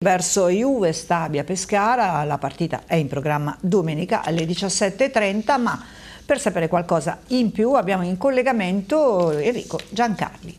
Verso Juve Stabia Pescara la partita è in programma domenica alle 17.30 ma per sapere qualcosa in più abbiamo in collegamento Enrico Giancarli.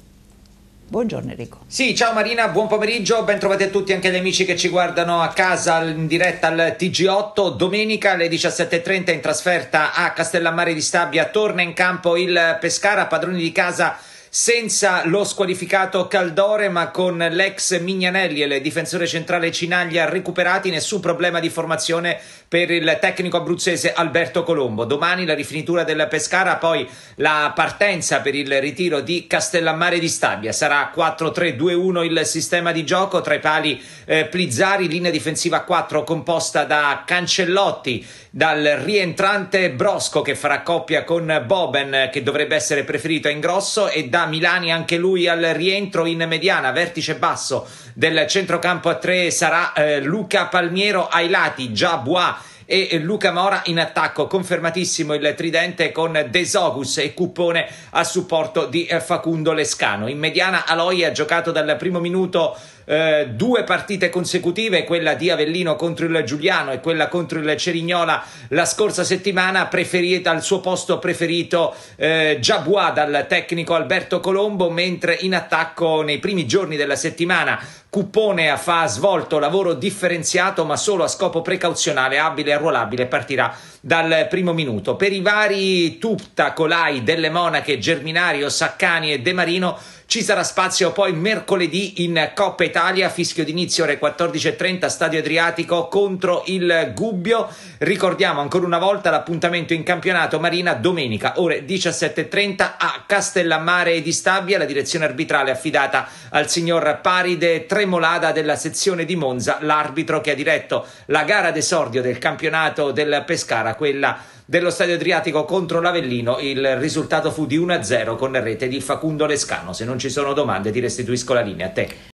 Buongiorno Enrico. Sì, ciao Marina, buon pomeriggio, bentrovati a tutti anche gli amici che ci guardano a casa in diretta al TG8. Domenica alle 17.30 in trasferta a Castellammare di Stabia torna in campo il Pescara, padroni di casa senza lo squalificato Caldore, ma con l'ex Mignanelli e il difensore centrale Cinaglia recuperati, nessun problema di formazione per il tecnico abruzzese Alberto Colombo. Domani la rifinitura del Pescara, poi la partenza per il ritiro di Castellammare di Stabia. Sarà 4-3-2-1 il sistema di gioco, tra i pali eh, Plizzari, linea difensiva 4 composta da Cancellotti, dal rientrante Brosco che farà coppia con Boben che dovrebbe essere preferito a Ingrosso e da da Milani, anche lui al rientro in mediana, vertice basso del centrocampo a tre sarà eh, Luca Palmiero ai lati, già Bois e eh, Luca Mora in attacco. Confermatissimo il tridente con Desogus e Cupone a supporto di eh, Facundo Lescano. In mediana Aloia giocato dal primo minuto eh, due partite consecutive, quella di Avellino contro il Giuliano e quella contro il Cerignola la scorsa settimana, preferita al suo posto preferito eh, Giabua dal tecnico Alberto Colombo, mentre in attacco nei primi giorni della settimana Cupponea ha svolto lavoro differenziato ma solo a scopo precauzionale, abile e arruolabile, partirà dal primo minuto. Per i vari Tupta, Colai, Delle Monache, Germinario, Saccani e De Marino ci sarà spazio poi mercoledì in Coppa Italia, fischio d'inizio ore 14.30, Stadio Adriatico contro il Gubbio. Ricordiamo ancora una volta l'appuntamento in campionato Marina domenica ore 17.30 a Castellammare di Stabia, la direzione arbitrale affidata al signor Paride Tremolada della sezione di Monza, l'arbitro che ha diretto la gara d'esordio del campionato del Pescara, quella dello Stadio Adriatico contro l'Avellino. Il risultato fu di 1-0 con rete di Facundo Lescano. Se non non ci sono domande, ti restituisco la linea a te.